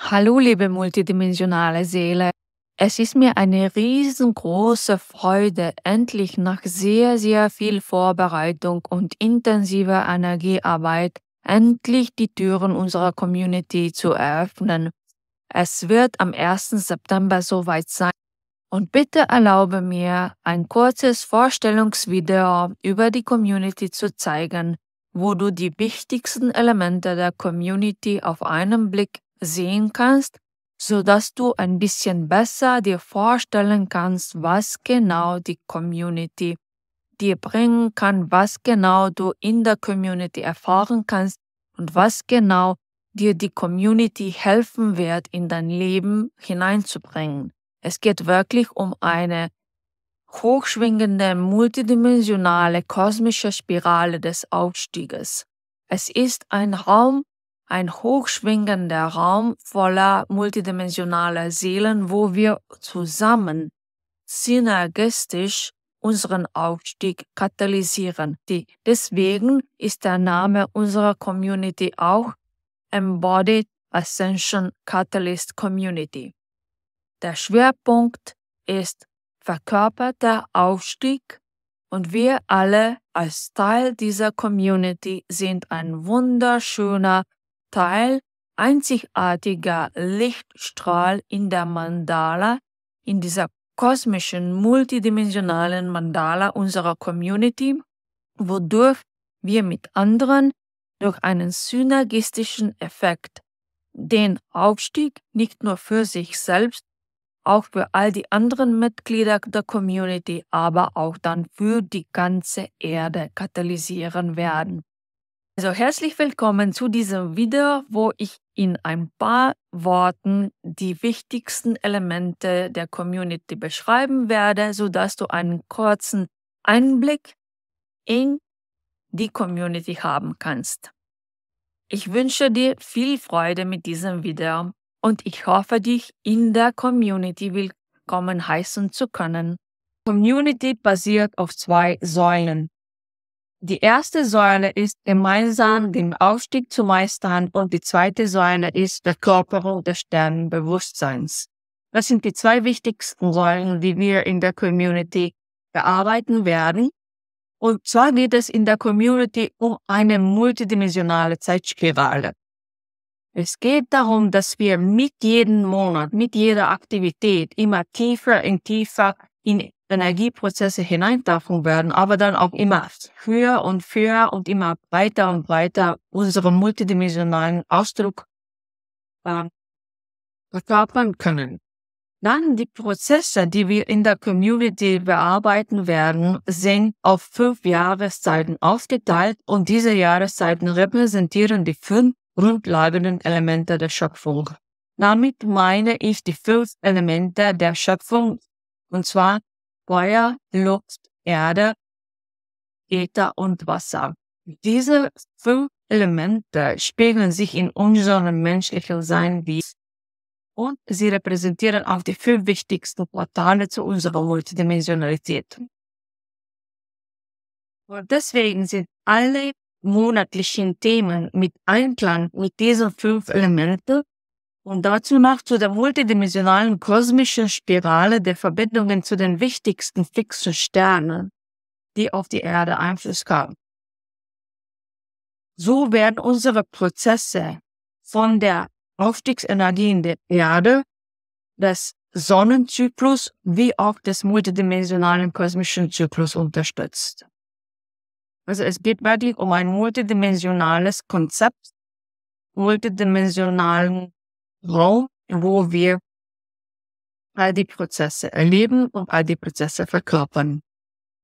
Hallo, liebe multidimensionale Seele. Es ist mir eine riesengroße Freude, endlich nach sehr, sehr viel Vorbereitung und intensiver Energiearbeit endlich die Türen unserer Community zu eröffnen. Es wird am 1. September soweit sein. Und bitte erlaube mir, ein kurzes Vorstellungsvideo über die Community zu zeigen, wo du die wichtigsten Elemente der Community auf einen Blick sehen kannst, sodass du ein bisschen besser dir vorstellen kannst, was genau die Community dir bringen kann, was genau du in der Community erfahren kannst und was genau dir die Community helfen wird, in dein Leben hineinzubringen. Es geht wirklich um eine hochschwingende, multidimensionale, kosmische Spirale des Aufstieges. Es ist ein Raum, ein hochschwingender Raum voller multidimensionaler Seelen, wo wir zusammen synergistisch unseren Aufstieg katalysieren. Deswegen ist der Name unserer Community auch Embodied Ascension Catalyst Community. Der Schwerpunkt ist verkörperter Aufstieg und wir alle als Teil dieser Community sind ein wunderschöner Teil einzigartiger Lichtstrahl in der Mandala, in dieser kosmischen, multidimensionalen Mandala unserer Community, wodurch wir mit anderen durch einen synergistischen Effekt den Aufstieg nicht nur für sich selbst, auch für all die anderen Mitglieder der Community, aber auch dann für die ganze Erde katalysieren werden. Also herzlich willkommen zu diesem Video, wo ich in ein paar Worten die wichtigsten Elemente der Community beschreiben werde, sodass du einen kurzen Einblick in die Community haben kannst. Ich wünsche dir viel Freude mit diesem Video und ich hoffe, dich in der Community willkommen heißen zu können. Community basiert auf zwei Säulen, die erste Säule ist gemeinsam den Aufstieg zu meistern und die zweite Säule ist der Körper des Sternenbewusstseins. Das sind die zwei wichtigsten Säulen, die wir in der Community bearbeiten werden. Und zwar geht es in der Community um eine multidimensionale Zeitspirale. Es geht darum, dass wir mit jedem Monat, mit jeder Aktivität immer tiefer und tiefer in Energieprozesse hineintauchen werden, aber dann auch immer höher und höher und immer weiter und weiter unseren multidimensionalen Ausdruck äh, verkörpern können. Dann die Prozesse, die wir in der Community bearbeiten werden, sind auf fünf Jahreszeiten aufgeteilt und diese Jahreszeiten repräsentieren die fünf grundlegenden Elemente der Schöpfung. Damit meine ich die fünf Elemente der Schöpfung, und zwar Feuer, Luft, Erde, Äther und Wasser. Diese fünf Elemente spiegeln sich in unserem menschlichen Sein wie und sie repräsentieren auch die fünf wichtigsten Portale zu unserer Multidimensionalität. Und deswegen sind alle monatlichen Themen mit Einklang mit diesen fünf Elementen und dazu noch zu der multidimensionalen kosmischen Spirale der Verbindungen zu den wichtigsten fixen Sternen, die auf die Erde Einfluss haben. So werden unsere Prozesse von der Aufstiegsenergie in der Erde, des Sonnenzyklus wie auch des multidimensionalen kosmischen Zyklus unterstützt. Also es geht wirklich um ein multidimensionales Konzept, multidimensionalen Raum, wo wir all die Prozesse erleben und all die Prozesse verkörpern.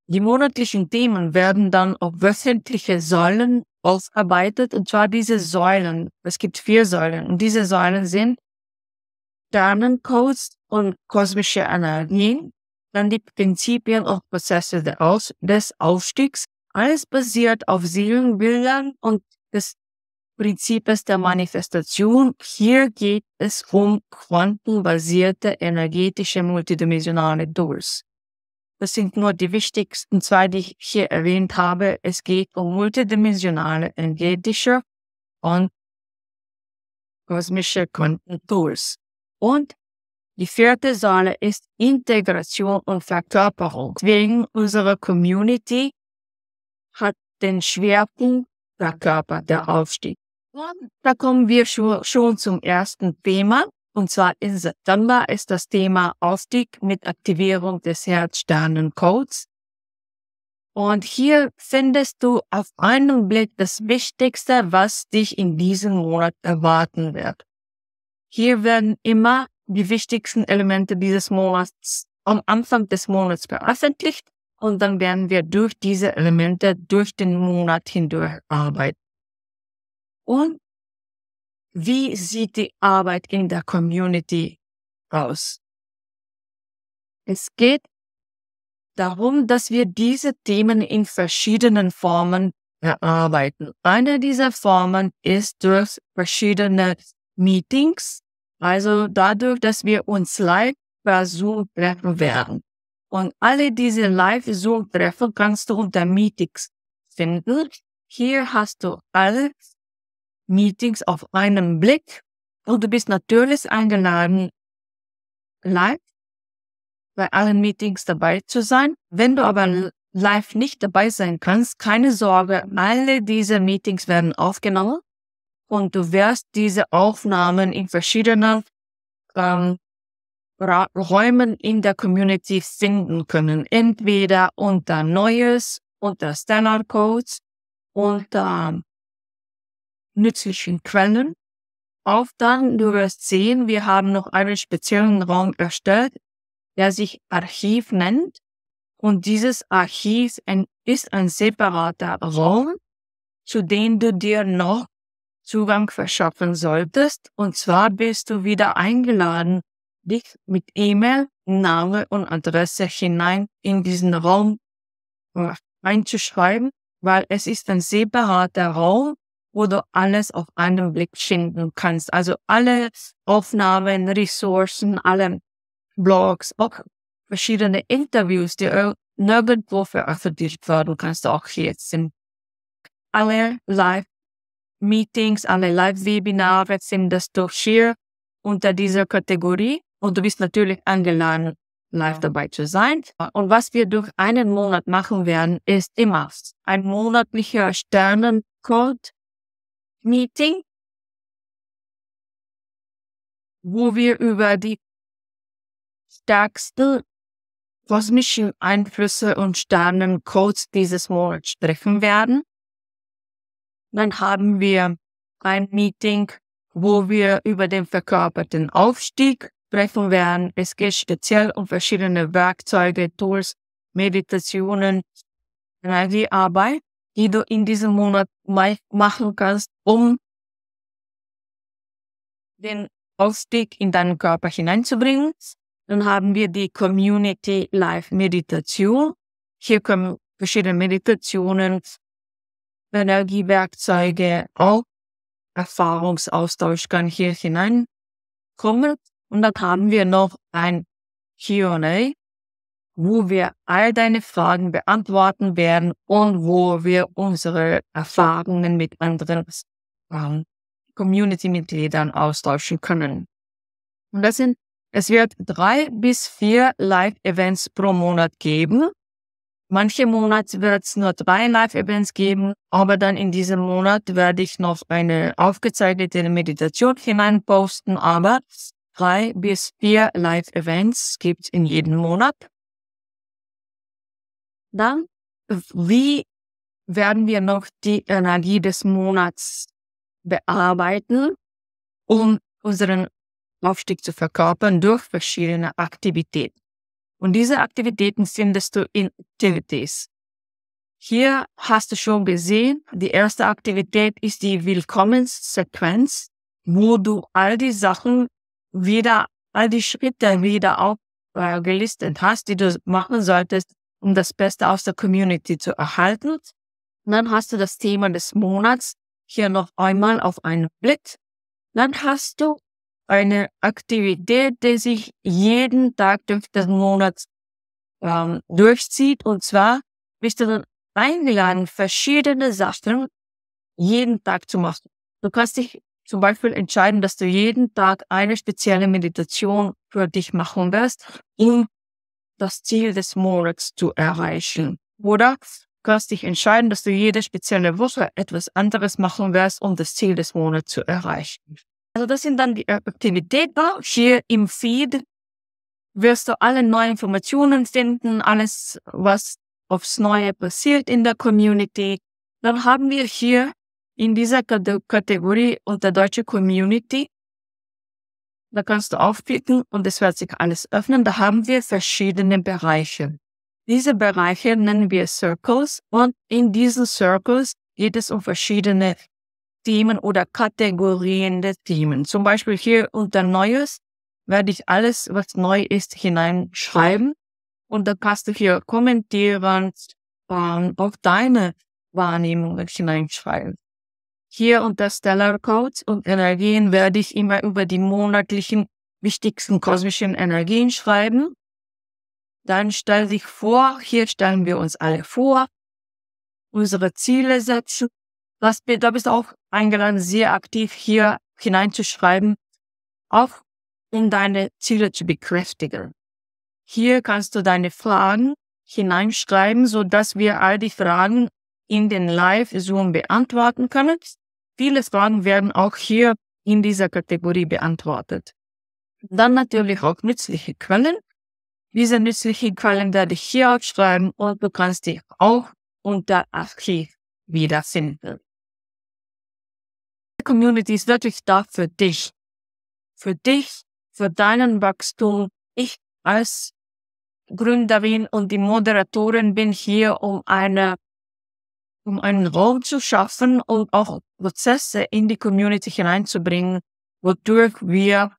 Die monatlichen Themen werden dann auf wöchentliche Säulen ausarbeitet, und zwar diese Säulen. Es gibt vier Säulen, und diese Säulen sind Sternencodes und kosmische Energien, dann die Prinzipien und Prozesse des Aufstiegs. Alles basiert auf Seelenbildern und des Prinzips der Manifestation. Hier geht es um quantenbasierte energetische multidimensionale Tools. Das sind nur die wichtigsten zwei, die ich hier erwähnt habe. Es geht um multidimensionale energetische und kosmische Quantentools. Und die vierte Säule ist Integration und Verkörperung. Deswegen unsere Community hat den Schwerpunkt der Körper, der Aufstieg. Und da kommen wir schon zum ersten Thema. Und zwar im September ist das Thema Aufstieg mit Aktivierung des Herzsternencodes. Und hier findest du auf einen Blick das Wichtigste, was dich in diesem Monat erwarten wird. Hier werden immer die wichtigsten Elemente dieses Monats am Anfang des Monats veröffentlicht und dann werden wir durch diese Elemente durch den Monat hindurch arbeiten. Und wie sieht die Arbeit in der Community aus? Es geht darum, dass wir diese Themen in verschiedenen Formen erarbeiten. Eine dieser Formen ist durch verschiedene Meetings, also dadurch, dass wir uns live per Zoom treffen werden. Und alle diese Live-Zoom-Treffen kannst du unter Meetings finden. Hier hast du alles Meetings auf einen Blick. Und du bist natürlich eingeladen, live bei allen Meetings dabei zu sein. Wenn du aber live nicht dabei sein kannst, keine Sorge, alle diese Meetings werden aufgenommen und du wirst diese Aufnahmen in verschiedenen ähm, Räumen in der Community finden können. Entweder unter Neues, unter Standard Codes, unter nützlichen Quellen. Auf dann, du wirst sehen, wir haben noch einen speziellen Raum erstellt, der sich Archiv nennt. Und dieses Archiv ist ein separater Raum, zu dem du dir noch Zugang verschaffen solltest. Und zwar bist du wieder eingeladen, dich mit E-Mail, Name und Adresse hinein in diesen Raum äh, einzuschreiben, weil es ist ein separater Raum, wo du alles auf einen Blick finden kannst. Also alle Aufnahmen, Ressourcen, alle Blogs, auch verschiedene Interviews, die nirgendwo veröffentlicht werden, kannst du auch hier jetzt sehen. Alle Live-Meetings, alle Live-Webinare sind das doch hier unter dieser Kategorie und du bist natürlich angeladen, live dabei zu sein. Und was wir durch einen Monat machen werden, ist immer ein monatlicher Sternencode Meeting, wo wir über die stärksten kosmischen Einflüsse und Sternencodes dieses Mal sprechen werden. Dann haben wir ein Meeting, wo wir über den verkörperten Aufstieg sprechen werden. Es geht speziell um verschiedene Werkzeuge, Tools, Meditationen, Energiearbeit die du in diesem Monat machen kannst, um den Aufstieg in deinen Körper hineinzubringen. Dann haben wir die Community Life Meditation. Hier kommen verschiedene Meditationen, Energiewerkzeuge, auch Erfahrungsaustausch kann hier hineinkommen. Und dann haben wir noch ein Q&A, wo wir all deine Fragen beantworten werden und wo wir unsere Erfahrungen mit anderen ähm, Community-Mitgliedern austauschen können. Und das sind, es wird drei bis vier Live-Events pro Monat geben. Manche Monate wird es nur drei Live-Events geben, aber dann in diesem Monat werde ich noch eine aufgezeichnete Meditation hineinposten, aber drei bis vier Live-Events gibt es in jedem Monat dann, wie werden wir noch die Energie des Monats bearbeiten, um unseren Aufstieg zu verkörpern durch verschiedene Aktivitäten. Und diese Aktivitäten findest du in Activities. Hier hast du schon gesehen, die erste Aktivität ist die Willkommenssequenz, wo du all die Sachen wieder, all die Schritte wieder aufgelistet äh, hast, die du machen solltest, um das Beste aus der Community zu erhalten. Und dann hast du das Thema des Monats hier noch einmal auf einen Blick. Dann hast du eine Aktivität, die sich jeden Tag durch den Monat ähm, durchzieht. Und zwar bist du dann eingeladen, verschiedene Sachen jeden Tag zu machen. Du kannst dich zum Beispiel entscheiden, dass du jeden Tag eine spezielle Meditation für dich machen wirst, um das Ziel des Monats zu erreichen. Oder kannst dich entscheiden, dass du jede spezielle Woche etwas anderes machen wirst, um das Ziel des Monats zu erreichen. Also das sind dann die Aktivitäten. Hier im Feed wirst du alle neuen Informationen finden, alles, was aufs Neue passiert in der Community. Dann haben wir hier in dieser Kategorie unter deutsche Community da kannst du aufklicken und es wird sich alles öffnen. Da haben wir verschiedene Bereiche. Diese Bereiche nennen wir Circles und in diesen Circles geht es um verschiedene Themen oder Kategorien der Themen. Zum Beispiel hier unter Neues werde ich alles, was neu ist, hineinschreiben. Und dann kannst du hier kommentieren, ähm, auch deine Wahrnehmungen hineinschreiben. Hier unter Stellar Codes und Energien werde ich immer über die monatlichen wichtigsten kosmischen Energien schreiben. Dann stell dich vor, hier stellen wir uns alle vor, unsere Ziele setzen. Was, da bist du auch eingeladen, sehr aktiv hier hineinzuschreiben, auch um deine Ziele zu bekräftigen. Hier kannst du deine Fragen hineinschreiben, so dass wir all die Fragen in den Live-Zoom beantworten können. Viele Fragen werden auch hier in dieser Kategorie beantwortet. Dann natürlich auch nützliche Quellen. Diese nützlichen Quellen werde ich hier aufschreiben und du kannst dich auch unter Archiv wiederfinden. Die Community ist natürlich da für dich. Für dich, für deinen Wachstum. Ich als Gründerin und die Moderatorin bin hier, um eine um einen Raum zu schaffen und auch Prozesse in die Community hineinzubringen, wodurch wir,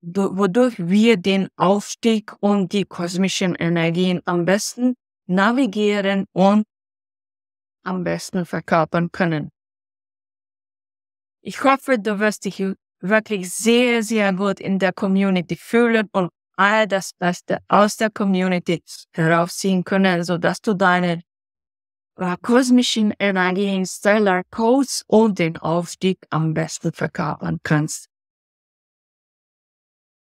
wodurch wir den Aufstieg und die kosmischen Energien am besten navigieren und am besten verkörpern können. Ich hoffe, du wirst dich wirklich sehr, sehr gut in der Community fühlen und all das Beste aus der Community herausziehen können, so dass du deine kosmischen Energien, Stellar Codes und den Aufstieg am besten verkörpern kannst.